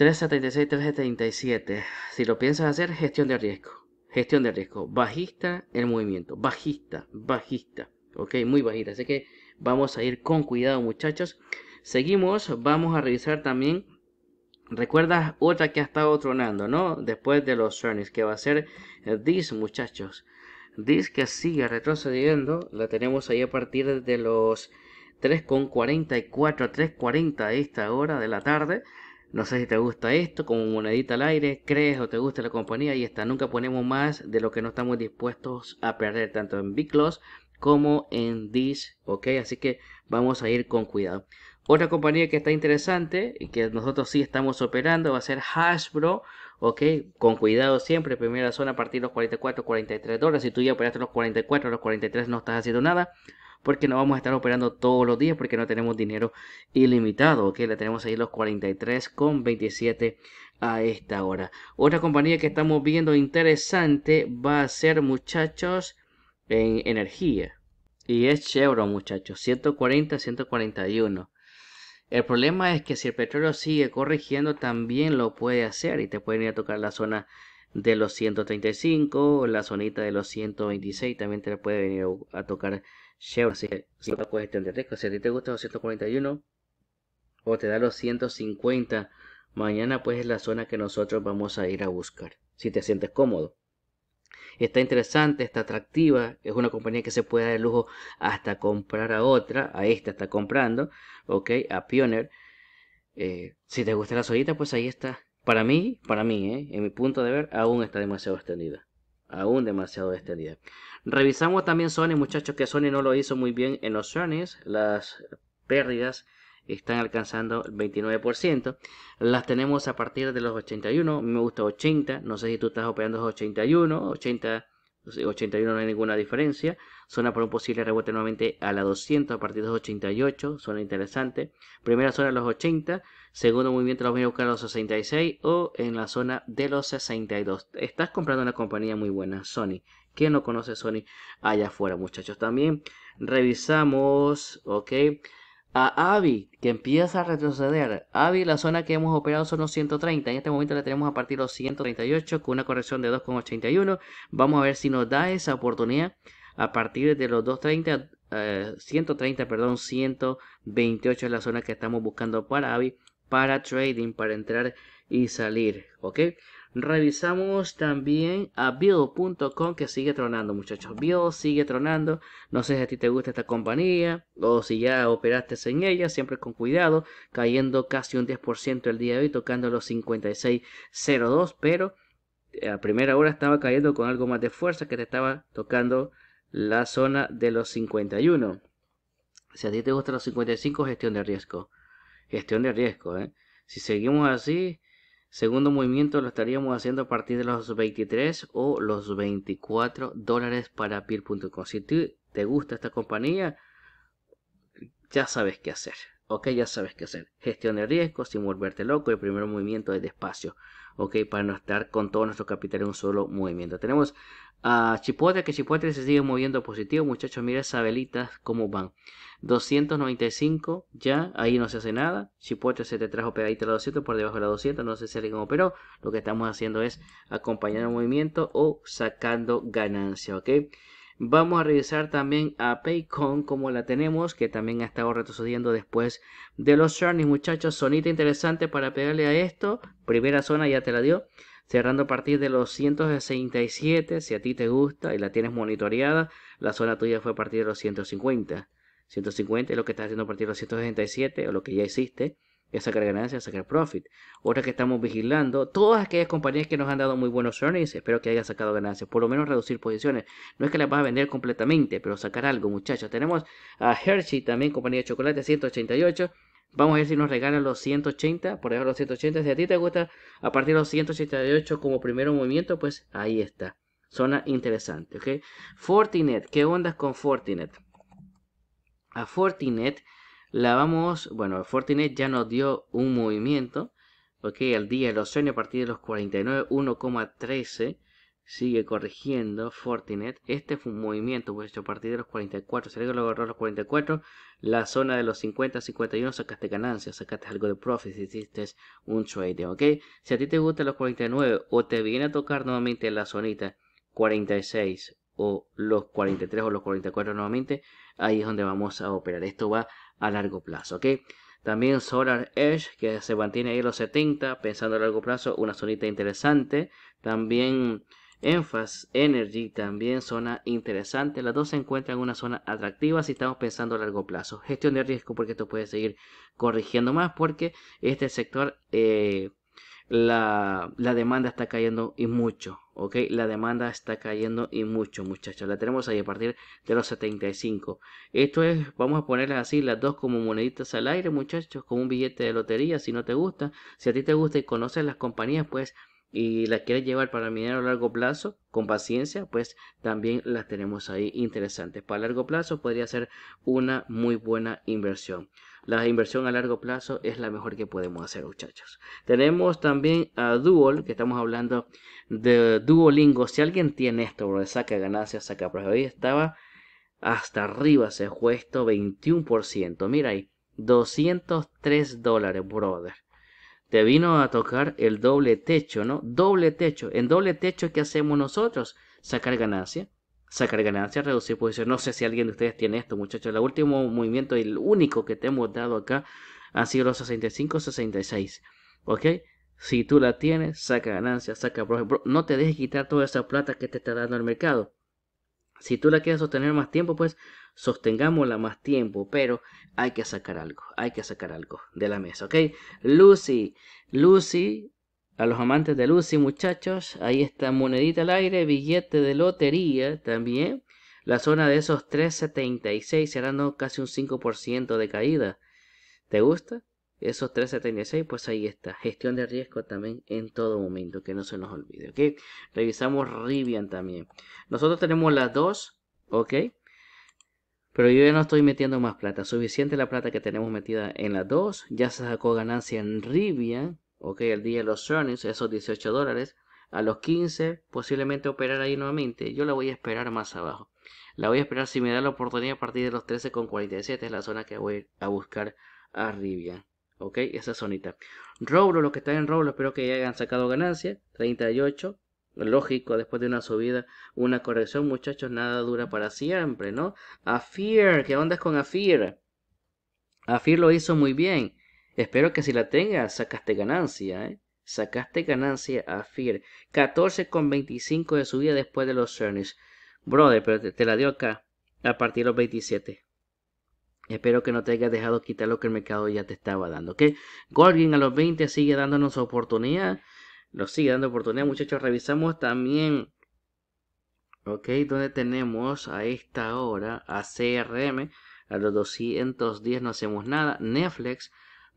376, 377. Si lo piensas hacer, gestión de riesgo. Gestión de riesgo. Bajista el movimiento. Bajista, bajista. Ok, muy bajita. Así que vamos a ir con cuidado, muchachos. Seguimos, vamos a revisar también. recuerda otra que ha estado tronando, ¿no? Después de los earnings, que va a ser DIS, muchachos. DIS que sigue retrocediendo. La tenemos ahí a partir de los 3.44, 3.40 a esta hora de la tarde. No sé si te gusta esto, como monedita al aire, crees o te gusta la compañía y está. Nunca ponemos más de lo que no estamos dispuestos a perder, tanto en Big Loss como en Dish, ok. Así que vamos a ir con cuidado. Otra compañía que está interesante y que nosotros sí estamos operando va a ser Hasbro, ok. Con cuidado siempre, primera zona a partir de los 44, 43 dólares. Si tú ya operaste los 44, los 43 no estás haciendo nada porque no vamos a estar operando todos los días porque no tenemos dinero ilimitado, ok, le tenemos ahí los 43,27 a esta hora. Otra compañía que estamos viendo interesante va a ser muchachos en energía y es Chevron muchachos, 140, 141. El problema es que si el petróleo sigue corrigiendo, también lo puede hacer y te pueden ir a tocar la zona de los 135, la zonita de los 126 también te la puede venir a tocar Chevron, si puedes si te gusta los 141 o te da los 150, mañana pues es la zona que nosotros vamos a ir a buscar, si te sientes cómodo. Está interesante, está atractiva, es una compañía que se puede dar lujo hasta comprar a otra, a esta está comprando, ok, a Pioneer. Eh, si te gusta la zonita, pues ahí está para mí, para mí, ¿eh? en mi punto de ver, aún está demasiado extendida. Aún demasiado extendida. Revisamos también Sony, muchachos, que Sony no lo hizo muy bien en los Sonys. Las pérdidas están alcanzando el 29%. Las tenemos a partir de los 81. Me gusta 80. No sé si tú estás operando 81, 80 81 no hay ninguna diferencia. Zona por un posible rebote nuevamente a la 200 a partir de los 88. Zona interesante. Primera zona a los 80. Segundo movimiento los voy a buscar a los 66 o en la zona de los 62. Estás comprando una compañía muy buena, Sony. ¿Quién no conoce Sony allá afuera, muchachos? También revisamos, ok a Avi, que empieza a retroceder. Avi, la zona que hemos operado son los 130. En este momento la tenemos a partir de los 138 con una corrección de 2,81. Vamos a ver si nos da esa oportunidad a partir de los 230, 130, eh, perdón, 128 es la zona que estamos buscando para Avi, para trading, para entrar y salir. ¿Ok? Revisamos también a Bill.com que sigue tronando, muchachos. Bill sigue tronando. No sé si a ti te gusta esta compañía o si ya operaste en ella, siempre con cuidado, cayendo casi un 10% el día de hoy, tocando los 56.02, pero eh, a primera hora estaba cayendo con algo más de fuerza que te estaba tocando la zona de los 51. Si a ti te gustan los 55, gestión de riesgo. Gestión de riesgo, ¿eh? Si seguimos así, Segundo movimiento lo estaríamos haciendo a partir de los 23 o los 24 dólares para peer.com. Si te gusta esta compañía, ya sabes qué hacer. Ok, ya sabes qué hacer. Gestión de riesgos sin volverte loco. El primer movimiento es despacio. ¿ok? Para no estar con todo nuestro capital en un solo movimiento. Tenemos a Chipotle, que Chipotle se sigue moviendo positivo. Muchachos, mira esas velitas cómo van. 295 ya, ahí no se hace nada. Chipotle se te trajo pegadita a la 200 por debajo de la 200, no sé si alguien operó. Lo que estamos haciendo es acompañar el movimiento o sacando ganancia, ¿ok? Vamos a revisar también a Paycon como la tenemos, que también ha estado retrocediendo después de los journeys, muchachos. Sonita interesante para pegarle a esto. Primera zona ya te la dio. Cerrando a partir de los 167, si a ti te gusta y la tienes monitoreada, la zona tuya fue a partir de los 150. 150 es lo que estás haciendo a partir de los 167 o lo que ya hiciste sacar ganancias, sacar profit. Otra que estamos vigilando, todas aquellas compañías que nos han dado muy buenos earnings, espero que hayan sacado ganancias, por lo menos reducir posiciones. No es que las vas a vender completamente, pero sacar algo, muchachos. Tenemos a Hershey también, compañía de chocolate, 188. Vamos a ver si nos regalan los 180, por ejemplo los 180. Si a ti te gusta a partir de los 188 como primer movimiento, pues ahí está. Zona interesante, ¿ok? Fortinet, ¿qué onda con Fortinet? A Fortinet la vamos, bueno, Fortinet ya nos dio un movimiento, ok, al día de los sueños a partir de los 49, 1,13, sigue corrigiendo Fortinet, este fue un movimiento, pues hecho a partir de los 44, se le agarró los 44, la zona de los 50, 51, sacaste ganancias, sacaste algo de profit, hiciste un trading, ok, si a ti te gusta los 49 o te viene a tocar nuevamente la zonita 46 o los 43 o los 44 nuevamente, ahí es donde vamos a operar, esto va a largo plazo. ¿ok? También Solar Edge, que se mantiene ahí los 70, pensando a largo plazo, una zonita interesante. También Enfas Energy, también zona interesante. Las dos se encuentran en una zona atractiva si estamos pensando a largo plazo. Gestión de riesgo, porque esto puede seguir corrigiendo más, porque este sector eh, la, la, demanda está cayendo y mucho, ¿ok? La demanda está cayendo y mucho, muchachos. La tenemos ahí a partir de los 75. Esto es, vamos a ponerlas así, las dos como moneditas al aire, muchachos, como un billete de lotería, si no te gusta. Si a ti te gusta y conoces las compañías, pues, y las quieres llevar para minero a largo plazo, con paciencia, pues también las tenemos ahí interesantes. Para largo plazo podría ser una muy buena inversión. La inversión a largo plazo es la mejor que podemos hacer, muchachos. Tenemos también a Duol, que estamos hablando de Duolingo. Si alguien tiene esto, bro, saca ganancias, saca Ahí Hoy estaba hasta arriba, se fue 21%. Mira ahí, 203 dólares, brother. Te vino a tocar el doble techo, ¿no? Doble techo. En doble techo, ¿qué hacemos nosotros? Sacar ganancia sacar ganancias, reducir posición. No sé si alguien de ustedes tiene esto, muchachos. El último movimiento el único que te hemos dado acá han sido los 65-66. ¿Ok? Si tú la tienes, saca ganancias, saca profe No te dejes quitar toda esa plata que te está dando el mercado. Si tú la quieres sostener más tiempo, pues sostengámosla más tiempo, pero hay que sacar algo, hay que sacar algo de la mesa, ¿ok? Lucy, Lucy a los amantes de luz y muchachos, ahí está monedita al aire, billete de lotería también. La zona de esos 3.76 será no, casi un 5% de caída. ¿Te gusta? Esos 3.76, pues ahí está. Gestión de riesgo también en todo momento, que no se nos olvide, ¿ok? Revisamos Rivian también. Nosotros tenemos las dos, ¿ok? Pero yo ya no estoy metiendo más plata. Suficiente la plata que tenemos metida en las dos. Ya se sacó ganancia en Rivian, ok, el día de los earnings, esos 18 dólares, a los 15 posiblemente operar ahí nuevamente, yo la voy a esperar más abajo. La voy a esperar si me da la oportunidad a partir de los 13,47 es la zona que voy a buscar a Rivian. Ok, esa zonita. Roblo, los que están en Roblo, espero que ya hayan sacado ganancia. 38. Lógico, después de una subida, una corrección, muchachos, nada dura para siempre, ¿no? Afir, ¿qué onda con Afir? Afir lo hizo muy bien. Espero que si la tengas, sacaste ganancia, ¿eh? Sacaste ganancia a Fear. 14,25 de subida después de los earnings. Brother, pero te, la dio acá a partir de los 27. Espero que no te hayas dejado quitar lo que el mercado ya te estaba dando, ¿ok? Golgin a los 20 sigue dándonos oportunidad. Nos sigue dando oportunidad, muchachos. Revisamos también, ¿ok? ¿Dónde tenemos a esta hora a CRM. A los 210 no hacemos nada. Netflix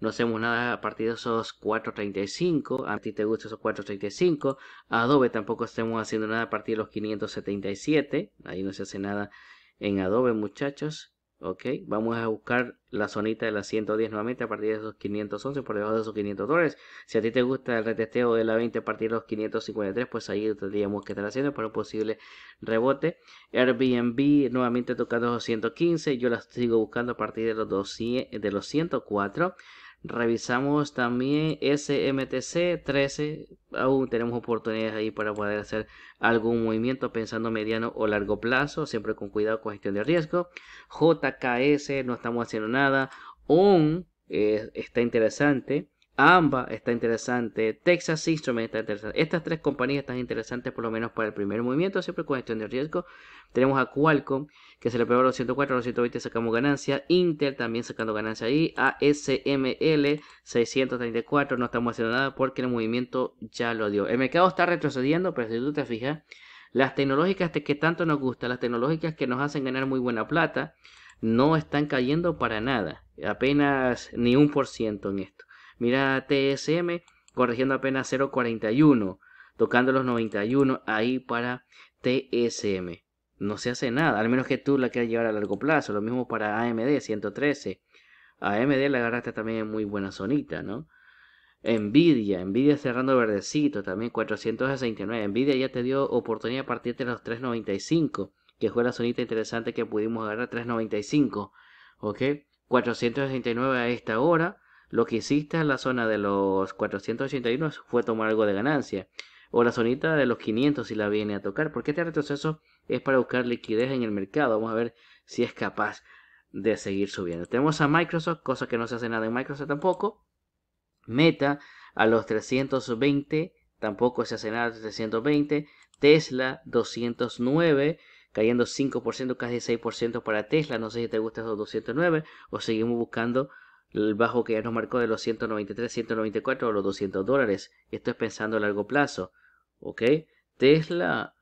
no hacemos nada a partir de esos 4.35, a ti te gusta esos 4.35, Adobe tampoco estamos haciendo nada a partir de los 577, ahí no se hace nada en Adobe muchachos, ok, vamos a buscar la zonita de las 110 nuevamente a partir de esos 511, por debajo de esos 500 dólares, si a ti te gusta el retesteo de la 20 a partir de los 553, pues ahí tendríamos que estar haciendo para un posible rebote, Airbnb nuevamente tocando los 115, yo la sigo buscando a partir de los, de los 104, Revisamos también SMTC 13. Aún tenemos oportunidades ahí para poder hacer algún movimiento pensando mediano o largo plazo. Siempre con cuidado con gestión de riesgo. JKS, no estamos haciendo nada. ON eh, está interesante. AMBA está interesante, Texas Instruments está interesante. Estas tres compañías están interesantes por lo menos para el primer movimiento, siempre con gestión de riesgo. Tenemos a Qualcomm, que se le pegó a los 104, a los 120 sacamos ganancia. Intel también sacando ganancia ahí. ASML 634, no estamos haciendo nada porque el movimiento ya lo dio. El mercado está retrocediendo, pero si tú te fijas, las tecnológicas que tanto nos gustan, las tecnológicas que nos hacen ganar muy buena plata, no están cayendo para nada. Apenas ni un por ciento en esto. Mira TSM corrigiendo apenas 0.41, tocando los 91 ahí para TSM. No se hace nada, al menos que tú la quieras llevar a largo plazo. Lo mismo para AMD 113. AMD la agarraste también en muy buena zonita, ¿no? Nvidia, Nvidia cerrando verdecito también 469. Nvidia ya te dio oportunidad a partir de los 395, que fue la zonita interesante que pudimos agarrar 395, ¿ok? 469 a esta hora. Lo que hiciste en la zona de los 481 fue tomar algo de ganancia. O la zonita de los 500 si la viene a tocar. Porque este retroceso es para buscar liquidez en el mercado. Vamos a ver si es capaz de seguir subiendo. Tenemos a Microsoft, cosa que no se hace nada en Microsoft tampoco. Meta a los 320, tampoco se hace nada 320. Tesla 209, cayendo 5%, casi 6% para Tesla. No sé si te gusta esos 209 o seguimos buscando el bajo que ya nos marcó de los 193, 194 o los 200 dólares. esto es pensando a largo plazo. ¿Ok? Tesla,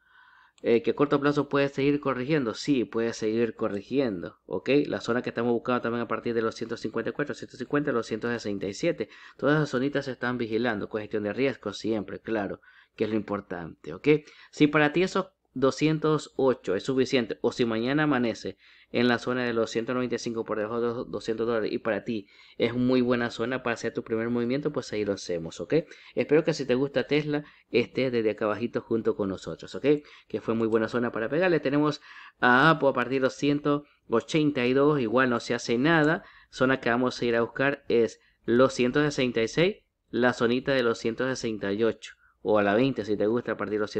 eh, que corto plazo puede seguir corrigiendo. Sí, puede seguir corrigiendo. ¿Ok? La zona que estamos buscando también a partir de los 154, 150, los 167. Todas esas zonitas se están vigilando. Con gestión de riesgo siempre, claro, que es lo importante. ¿Ok? Si para ti esos 208 es suficiente. O si mañana amanece en la zona de los 195 por debajo de los 200 dólares y para ti es muy buena zona para hacer tu primer movimiento, pues ahí lo hacemos, ¿ok? Espero que si te gusta Tesla estés desde acá abajito junto con nosotros, ¿ok? Que fue muy buena zona para pegarle. Tenemos a Apple a partir de los 182, igual no se hace nada. Zona que vamos a ir a buscar es los 166, la zonita de los 168 o a la 20 si te gusta a partir de los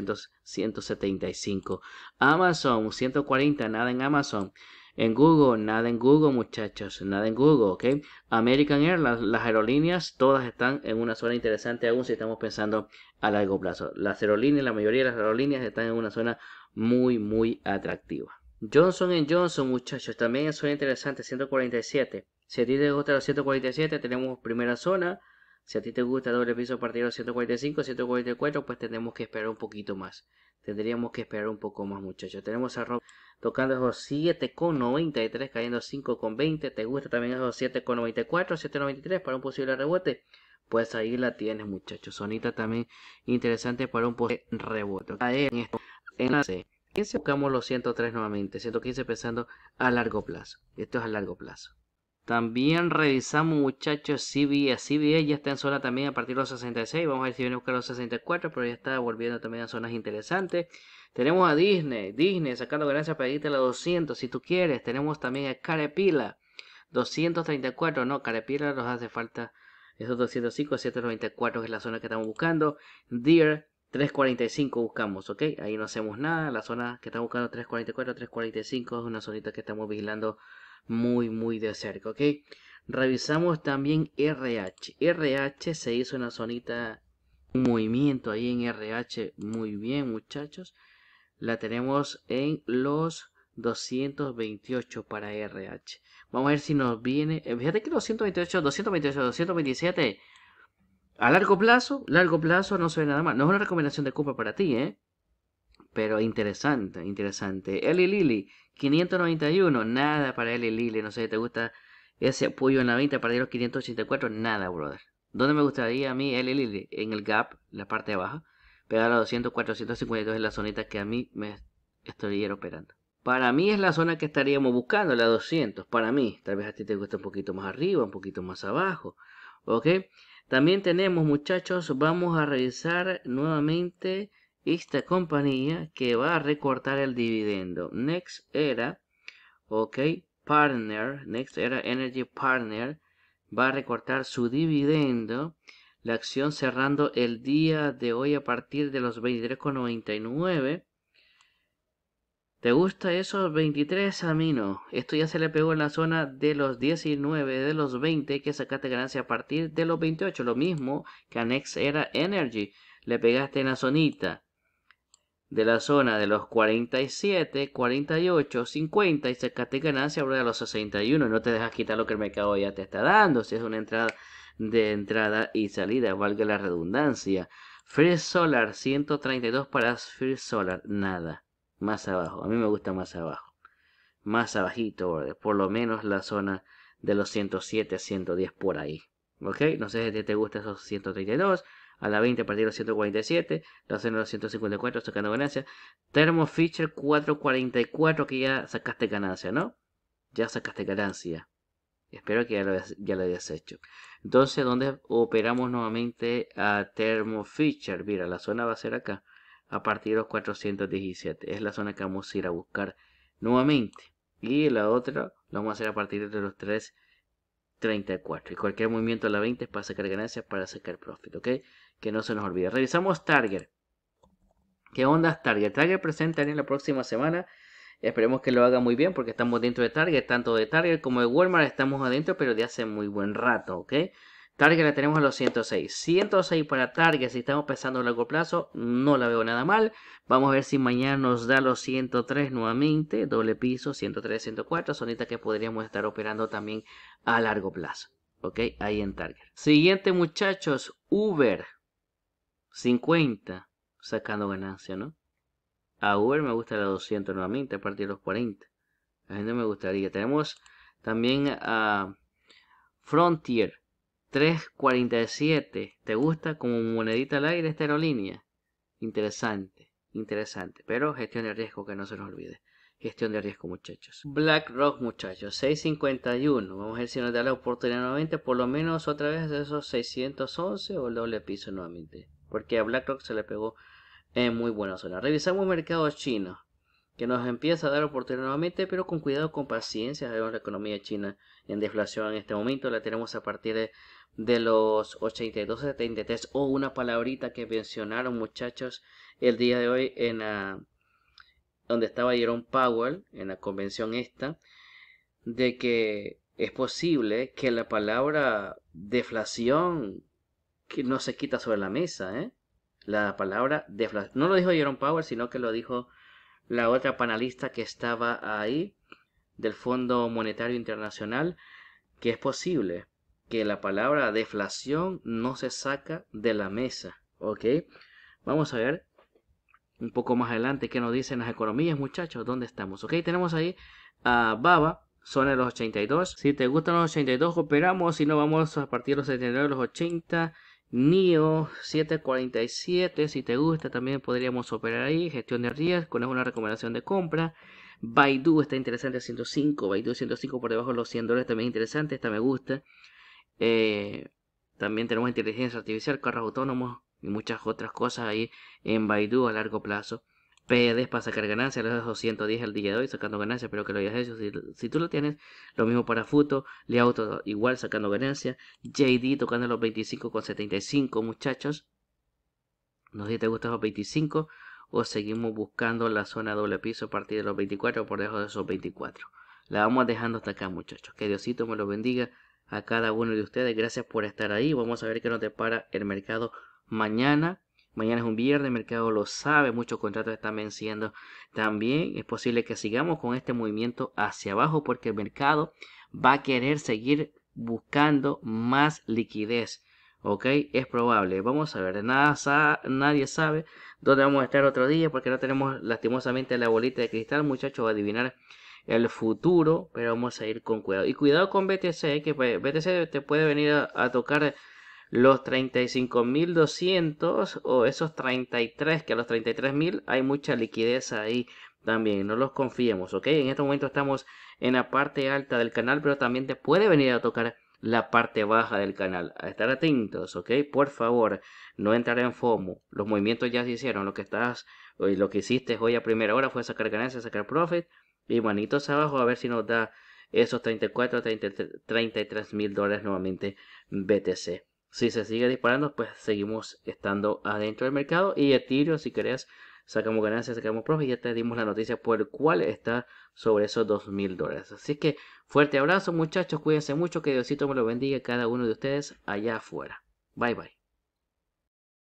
175. Amazon, 140, nada en Amazon. En Google, nada en Google muchachos, nada en Google, ¿ok? American Air, las aerolíneas, todas están en una zona interesante aún si estamos pensando a largo plazo. Las aerolíneas, la mayoría de las aerolíneas están en una zona muy, muy atractiva. Johnson Johnson muchachos, también es zona interesante, 147. Si a ti te gusta los 147, tenemos primera zona, si a ti te gusta el doble piso partido 145, 144, pues tenemos que esperar un poquito más. Tendríamos que esperar un poco más, muchachos. Tenemos a Rob tocando esos 7,93, cayendo 5,20. ¿Te gusta también esos 7,94, 7,93 para un posible rebote? Pues ahí la tienes, muchachos. Sonita también interesante para un posible rebote. En esto, en la Buscamos los 103 nuevamente, 115 pensando a largo plazo. Esto es a largo plazo. También revisamos, muchachos, CBS, CBS ya está en zona también a partir de los 66. Vamos a ver si viene a buscar los 64, pero ya está volviendo también a zonas interesantes. Tenemos a Disney. Disney sacando ganancias para irte a los 200 si tú quieres. Tenemos también a Carepila. 234. No, Carepila nos hace falta esos 205, 794 que es la zona que estamos buscando. Deer 345 buscamos, ¿ok? Ahí no hacemos nada. La zona que estamos buscando 344, 345 es una zonita que estamos vigilando muy, muy de cerca, ¿ok? Revisamos también RH. RH se hizo una zonita, un movimiento ahí en RH. Muy bien, muchachos. La tenemos en los 228 para RH. Vamos a ver si nos viene. Eh, fíjate que los 228, 227. A largo plazo, largo plazo no se ve nada más. No es una recomendación de compra para ti, ¿eh? Pero interesante, interesante. Eli Lili, 591, nada para él y no sé, si ¿te gusta ese apoyo en la venta para los 584? Nada, brother. ¿Dónde me gustaría a mí el En el gap, la parte de abajo, pegar a 200, 452 es la zonita que a mí me estoy operando. Para mí es la zona que estaríamos buscando, la 200, para mí. Tal vez a ti te gusta un poquito más arriba, un poquito más abajo, ¿ok? También tenemos, muchachos, vamos a revisar nuevamente esta compañía que va a recortar el dividendo. Next era, ok, partner, Next era Energy Partner, va a recortar su dividendo. La acción cerrando el día de hoy a partir de los 23,99. ¿Te gusta eso? 23? A mí no. Esto ya se le pegó en la zona de los 19, de los 20, que sacaste ganancia a partir de los 28. Lo mismo que a Next Era Energy. Le pegaste en la zonita de la zona de los 47, 48, 50 y sacate ganancia ahora a los 61. No te dejas quitar lo que el mercado ya te está dando. Si es una entrada de entrada y salida, valga la redundancia. Free Solar 132 para Free Solar, nada. Más abajo, a mí me gusta más abajo. Más abajito, por lo menos la zona de los 107, 110 por ahí. ¿Ok? No sé si te gusta esos 132 a la 20 a partir de los 147, zona de los 154 sacando ganancia, Thermo feature 444 que ya sacaste ganancia, ¿no? Ya sacaste ganancia. Espero que ya lo, ya lo hayas hecho. Entonces, ¿dónde operamos nuevamente a Termo Feature. Mira, la zona va a ser acá, a partir de los 417. Es la zona que vamos a ir a buscar nuevamente. Y la otra la vamos a hacer a partir de los 334. Y cualquier movimiento a la 20 es para sacar ganancias, para sacar profit, ¿ok? que no se nos olvide. Revisamos Target. ¿Qué onda Target? Target presenta en la próxima semana. Esperemos que lo haga muy bien porque estamos dentro de Target, tanto de Target como de Walmart estamos adentro, pero de hace muy buen rato, ¿ok? Target la tenemos a los 106. 106 para Target, si estamos pensando a largo plazo, no la veo nada mal. Vamos a ver si mañana nos da los 103 nuevamente, doble piso, 103, 104, Sonitas que podríamos estar operando también a largo plazo, ¿ok? Ahí en Target. Siguiente muchachos, Uber. 50 sacando ganancia, ¿no? A Uber me gusta la 200 nuevamente, a partir de los 40. A gente me gustaría. Tenemos también a Frontier 347. ¿Te gusta como monedita al aire esta aerolínea? Interesante, interesante. Pero gestión de riesgo, que no se nos olvide. Gestión de riesgo, muchachos. BlackRock, muchachos, 651. Vamos a ver si nos da la oportunidad nuevamente, por lo menos otra vez esos 611 o el doble piso nuevamente porque a BlackRock se le pegó eh, en muy buena zona. Revisamos mercado chino. que nos empieza a dar oportunidad nuevamente, pero con cuidado, con paciencia. Vemos la economía china en deflación en este momento, la tenemos a partir de, los 82, 73, o una palabrita que mencionaron muchachos el día de hoy en la, donde estaba Jerome Powell, en la convención esta, de que es posible que la palabra deflación que no se quita sobre la mesa, ¿eh? La palabra deflación. No lo dijo Jerome Powell, sino que lo dijo la otra panelista que estaba ahí del Fondo Monetario Internacional, que es posible que la palabra deflación no se saca de la mesa, ¿ok? Vamos a ver un poco más adelante qué nos dicen las economías, muchachos, dónde estamos, ¿ok? Tenemos ahí a Baba, son de los 82. Si te gustan los 82, operamos. Si no, vamos a partir de los 79, los 80 NIO 747 si te gusta también podríamos operar ahí gestión de riesgo es una recomendación de compra Baidu está interesante 105 Baidu 105 por debajo de los 100 dólares también interesante esta me gusta eh, también tenemos inteligencia artificial carros autónomos y muchas otras cosas ahí en Baidu a largo plazo PEDs para sacar ganancias, los dejo 110 el día de hoy sacando ganancias, pero que lo hayas hecho si, tú lo tienes. Lo mismo para Futo, Leauto igual sacando ganancias, JD tocando los 25 con 75, muchachos. No sé si te gustan los 25 o seguimos buscando la zona doble piso a partir de los 24 por debajo de esos 24. La vamos dejando hasta acá muchachos. Que Diosito me los bendiga a cada uno de ustedes. Gracias por estar ahí. Vamos a ver qué nos depara el mercado mañana. Mañana es un viernes, el mercado lo sabe, muchos contratos están venciendo. También es posible que sigamos con este movimiento hacia abajo porque el mercado va a querer seguir buscando más liquidez. ¿Ok? Es probable. Vamos a ver. Nada nadie sabe dónde vamos a estar otro día porque no tenemos lastimosamente la bolita de cristal, muchachos, adivinar el futuro, pero vamos a ir con cuidado. Y cuidado con BTC, que pues, BTC te puede venir a tocar los 35.200 o esos 33, que a los 33.000 hay mucha liquidez ahí también, no los confiemos, ¿ok? En este momento estamos en la parte alta del canal, pero también te puede venir a tocar la parte baja del canal. A estar atentos, ¿ok? Por favor, no entrar en FOMO. Los movimientos ya se hicieron. Lo que estás, eh, lo que hiciste hoy a primera hora fue sacar ganancias, sacar profit. Y manitos abajo a ver si nos da esos 34, 33 mil dólares nuevamente BTC si se sigue disparando, pues seguimos estando adentro del mercado. Y Ethereum, si querés, sacamos ganancias, sacamos profit. Ya te dimos la noticia por cuál está sobre esos dos mil dólares. Así que fuerte abrazo, muchachos. Cuídense mucho. Que Diosito me lo bendiga cada uno de ustedes allá afuera. Bye bye.